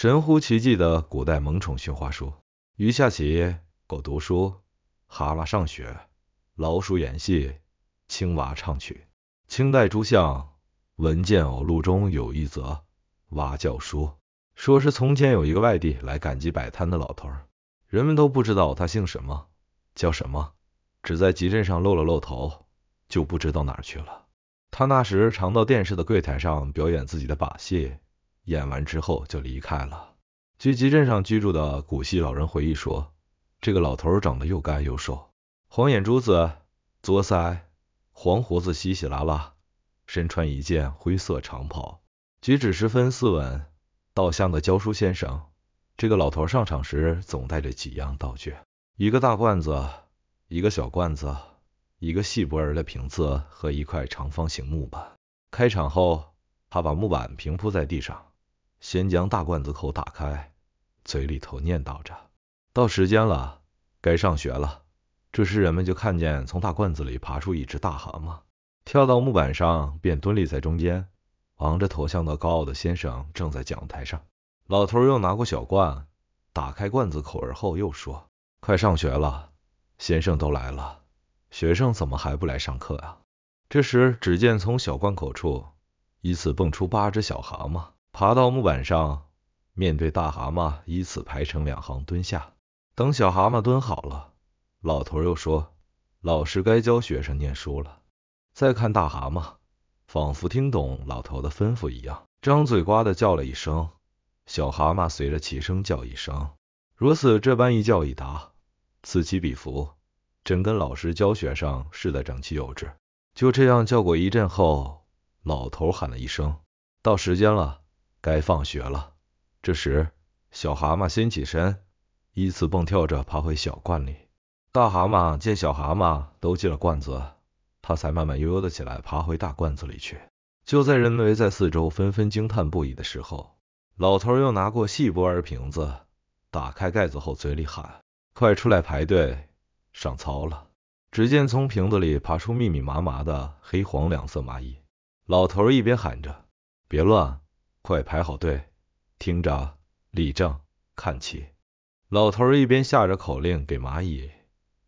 神乎其技的古代萌宠驯化术：鱼下棋，狗读书，蛤蟆上学，老鼠演戏，青蛙唱曲。清代朱相文件偶录》中有一则蛙叫书，说是从前有一个外地来赶集摆摊的老头，人们都不知道他姓什么，叫什么，只在集镇上露了露头，就不知道哪去了。他那时常到电视的柜台上表演自己的把戏。演完之后就离开了。据集镇上居住的古稀老人回忆说，这个老头长得又干又瘦，黄眼珠子，左腮，黄胡子稀稀拉拉，身穿一件灰色长袍，举止十分斯文，倒像个教书先生。这个老头上场时总带着几样道具：一个大罐子，一个小罐子，一个细薄儿的瓶子和一块长方形木板。开场后，他把木板平铺在地上。先将大罐子口打开，嘴里头念叨着：“到时间了，该上学了。”这时人们就看见从大罐子里爬出一只大蛤蟆，跳到木板上，便蹲立在中间，昂着头向那高傲的先生正在讲台上。老头又拿过小罐，打开罐子口，而后又说：“快上学了，先生都来了，学生怎么还不来上课啊？”这时只见从小罐口处依次蹦出八只小蛤蟆。爬到木板上，面对大蛤蟆，依次排成两行蹲下。等小蛤蟆蹲好了，老头又说：“老师该教学生念书了。”再看大蛤蟆，仿佛听懂老头的吩咐一样，张嘴呱的叫了一声。小蛤蟆随着齐声叫一声。如此这般一叫一答，此起彼伏，真跟老师教学生似的整齐有致。就这样叫过一阵后，老头喊了一声：“到时间了。”该放学了。这时，小蛤蟆先起身，依次蹦跳着爬回小罐里。大蛤蟆见小蛤蟆都进了罐子，它才慢慢悠悠的起来，爬回大罐子里去。就在人围在四周，纷纷惊叹不已的时候，老头又拿过细玻璃瓶子，打开盖子后，嘴里喊：“快出来排队，上操了！”只见从瓶子里爬出密密麻麻的黑黄两色蚂蚁。老头一边喊着：“别乱！”快排好队，听着，立正，看齐。老头一边下着口令给蚂蚁，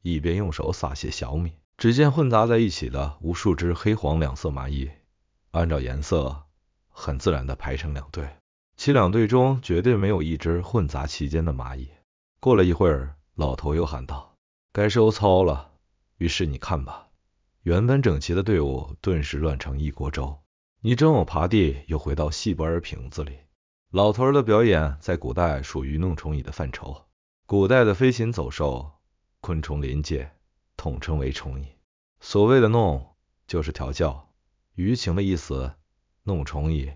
一边用手撒些小米。只见混杂在一起的无数只黑黄两色蚂蚁，按照颜色很自然的排成两队，其两队中绝对没有一只混杂其间的蚂蚁。过了一会儿，老头又喊道：“该收操了。”于是你看吧，原本整齐的队伍顿时乱成一锅粥。你真我爬地，又回到细薄儿瓶子里。老头儿的表演在古代属于弄虫蚁的范畴。古代的飞禽走兽、昆虫临界，统称为虫蚁。所谓的弄，就是调教、舆情的意思。弄虫蚁，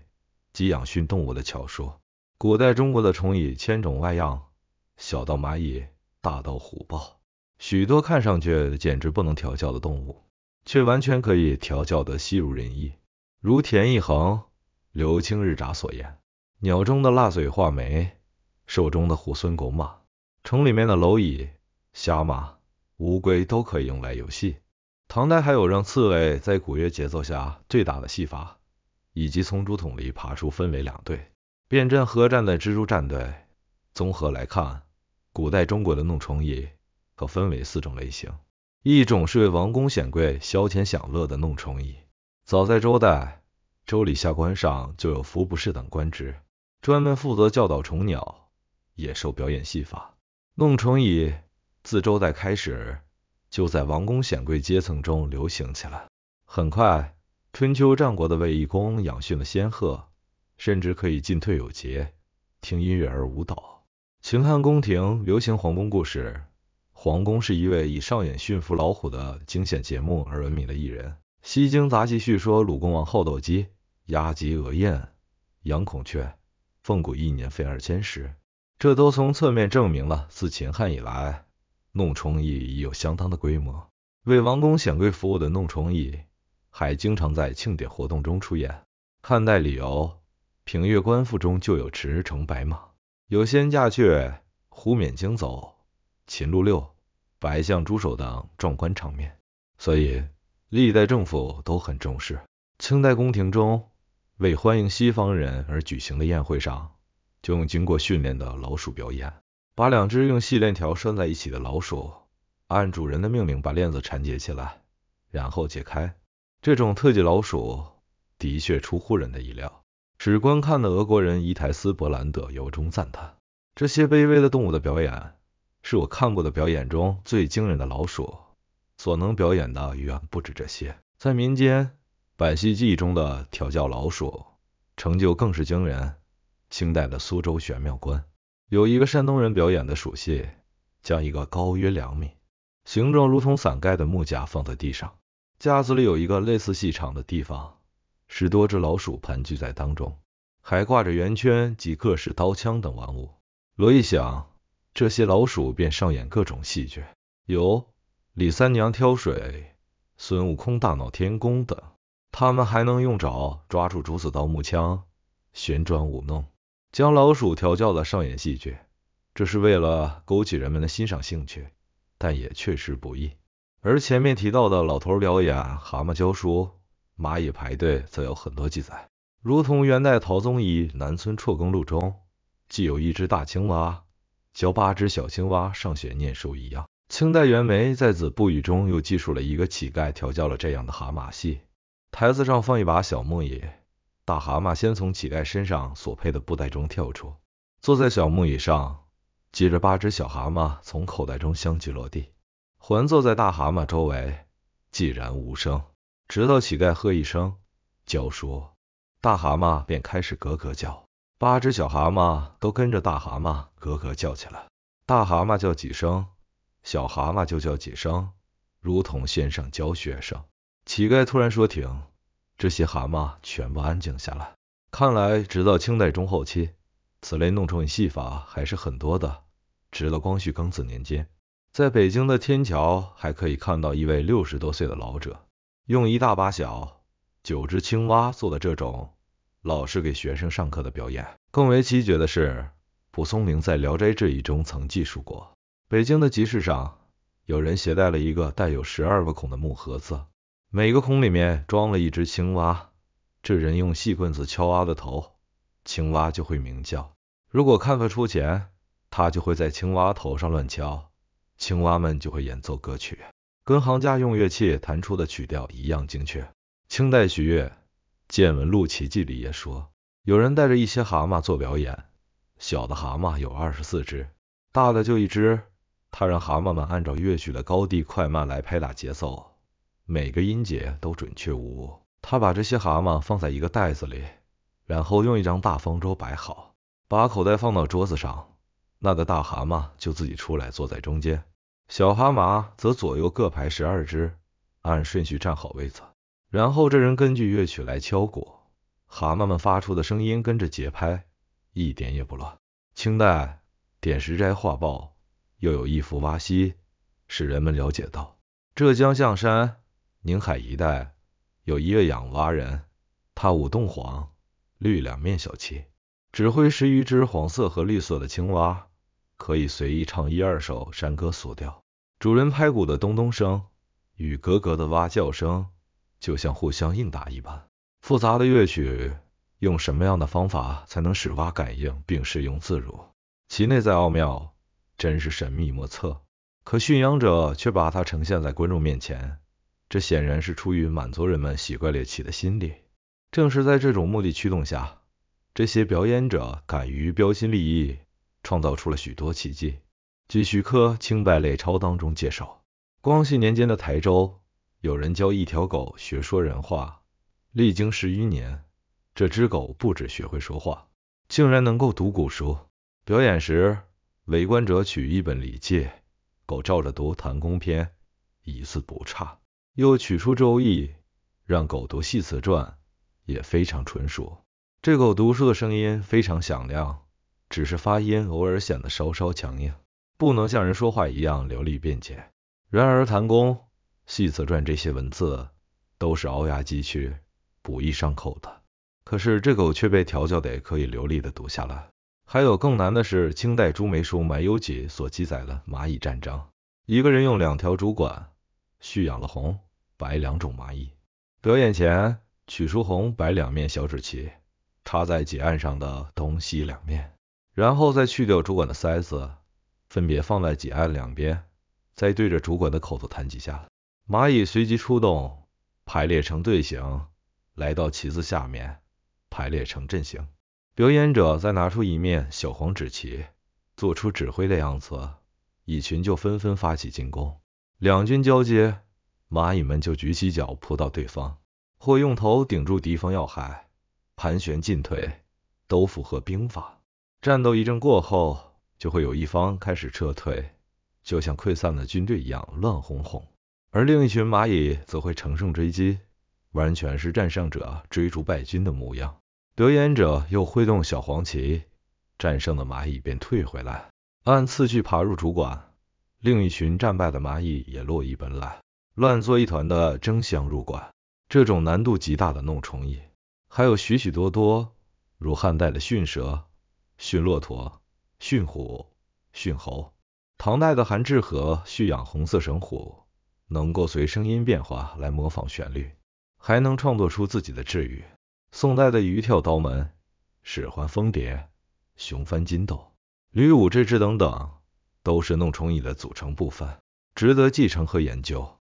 即养驯动物的巧术。古代中国的虫蚁千种万样，小到蚂蚁，大到虎豹，许多看上去简直不能调教的动物，却完全可以调教得细如人意。如田一恒、刘清日札所言，鸟中的蜡嘴画眉，兽中的虎狲狗马，虫里面的蝼蚁、虾蟆、乌龟都可以用来游戏。唐代还有让刺猬在古乐节奏下对打的戏法，以及从竹筒里爬出分为两队、变阵合战的蜘蛛战队。综合来看，古代中国的弄虫艺可分为四种类型：一种是为王公显贵消遣享乐的弄虫艺。早在周代，《周礼》下官上就有服不仕等官职，专门负责教导虫鸟、野兽表演戏法。弄虫蚁自周代开始就在王公显贵阶层中流行起来。很快，春秋战国的卫懿公养驯了仙鹤，甚至可以进退有节，听音乐而舞蹈。秦汉宫廷流行皇宫故事，皇宫是一位以上演驯服老虎的惊险节目而闻名的艺人。《西京杂记》叙说鲁恭王后斗鸡、养孔雀、凤骨一年费二千石，这都从侧面证明了自秦汉以来弄虫蚁已有相当的规模。为王公显贵服务的弄虫蚁还经常在庆典活动中出演。汉代李由平乐官府中就有驰骋白马，有仙驾雀、胡免惊走、秦路六、白象猪首等壮观场面，所以。历代政府都很重视。清代宫廷中，为欢迎西方人而举行的宴会上，就用经过训练的老鼠表演。把两只用细链条拴在一起的老鼠，按主人的命令把链子缠结起来，然后解开。这种特技老鼠的确出乎人的意料。使观看的俄国人伊泰斯伯兰德由衷赞叹：“这些卑微的动物的表演，是我看过的表演中最惊人的老鼠。”所能表演的远不止这些，在民间百戏记》中的调教老鼠成就更是惊人。清代的苏州玄妙观有一个山东人表演的鼠戏，将一个高约两米、形状如同伞盖的木架放在地上，架子里有一个类似戏场的地方，十多只老鼠盘踞在当中，还挂着圆圈及各式刀枪等玩物。锣一响，这些老鼠便上演各种戏剧，有。李三娘挑水，孙悟空大闹天宫等，他们还能用爪抓住竹子、刀、木枪，旋转舞弄，将老鼠调教的上演戏剧，这是为了勾起人们的欣赏兴趣，但也确实不易。而前面提到的老头表演蛤蟆教书、蚂蚁排队，则有很多记载，如同元代陶宗仪《南村辍耕录》中，既有一只大青蛙教八只小青蛙上学念书一样。清代袁枚在《子不语》中又记述了一个乞丐调教了这样的蛤蟆戏：台子上放一把小木椅，大蛤蟆先从乞丐身上所配的布袋中跳出，坐在小木椅上。接着八只小蛤蟆从口袋中相继落地，环坐在大蛤蟆周围，寂然无声。直到乞丐喝一声“教说”，大蛤蟆便开始咯咯叫，八只小蛤蟆都跟着大蛤蟆咯咯叫起来。大蛤蟆叫几声。小蛤蟆就叫几声，如同先生教学生。乞丐突然说停，这些蛤蟆全部安静下来。看来直到清代中后期，此类弄出戏法还是很多的。直到光绪庚子年间，在北京的天桥还可以看到一位六十多岁的老者，用一大把小九只青蛙做的这种老师给学生上课的表演。更为奇绝的是，蒲松龄在《聊斋志异》中曾记述过。北京的集市上，有人携带了一个带有十二个孔的木盒子，每个孔里面装了一只青蛙。这人用细棍子敲蛙的头，青蛙就会鸣叫。如果看不出钱，他就会在青蛙头上乱敲，青蛙们就会演奏歌曲，跟行家用乐器弹出的曲调一样精确。清代徐悦《见闻录奇记》里也说，有人带着一些蛤蟆做表演，小的蛤蟆有二十四只，大的就一只。他让蛤蟆们按照乐曲的高低快慢来拍打节奏，每个音节都准确无误。他把这些蛤蟆放在一个袋子里，然后用一张大方桌摆好，把口袋放到桌子上，那个大蛤蟆就自己出来坐在中间，小蛤蟆则左右各排十二只，按顺序站好位子。然后这人根据乐曲来敲鼓，蛤蟆们发出的声音跟着节拍，一点也不乱。清代《点石斋画报》。又有一幅蛙溪，使人们了解到浙江象山、宁海一带有一个养蛙人，他舞洞黄绿两面小旗，指挥十余只黄色和绿色的青蛙，可以随意唱一、二首山歌索调。主人拍鼓的咚咚声与咯咯的蛙叫声，就像互相应答一般。复杂的乐曲，用什么样的方法才能使蛙感应并适用自如？其内在奥妙。真是神秘莫测，可驯养者却把它呈现在观众面前，这显然是出于满足人们喜怪猎奇的心理。正是在这种目的驱动下，这些表演者敢于标新立异，创造出了许多奇迹。据徐科《清白类钞》当中介绍，光绪年间的台州，有人教一条狗学说人话，历经十余年，这只狗不止学会说话，竟然能够读古书。表演时。围观者取一本礼记，狗照着读《坛公篇》，一字不差。又取出《周易》，让狗读《系辞传》，也非常纯熟。这狗读书的声音非常响亮，只是发音偶尔显得稍稍强硬，不能像人说话一样流利便捷。然而，《坛公》《系辞传》这些文字都是熬牙佶屈、不易上口的，可是这狗却被调教得可以流利地读下来。还有更难的是，清代朱梅书《买油集》所记载的蚂蚁战争。一个人用两条竹管，驯养了红、白两种蚂蚁。表演前，取出红、白两面小纸旗，插在几案上的东西两面，然后再去掉竹管的塞子，分别放在几案两边，再对着竹管的口子弹几下，蚂蚁随即出动，排列成队形，来到旗子下面，排列成阵型。表演者再拿出一面小黄纸旗，做出指挥的样子，蚁群就纷纷发起进攻。两军交接，蚂蚁们就举起脚扑到对方，或用头顶住敌方要害，盘旋进退，都符合兵法。战斗一阵过后，就会有一方开始撤退，就像溃散的军队一样乱哄哄；而另一群蚂蚁则会乘胜追击，完全是战胜者追逐败军的模样。得言者又挥动小黄旗，战胜的蚂蚁便退回来，按次序爬入竹管；另一群战败的蚂蚁也络绎奔来，乱作一团的争相入馆。这种难度极大的弄虫蚁，还有许许多多，如汉代的驯蛇、驯骆驼、驯虎、驯猴；唐代的韩志和驯养红色神虎，能够随声音变化来模仿旋律，还能创作出自己的治愈。宋代的鱼跳刀门、使唤蜂蝶、雄翻金斗、吕舞这之等等，都是弄虫蚁的组成部分，值得继承和研究。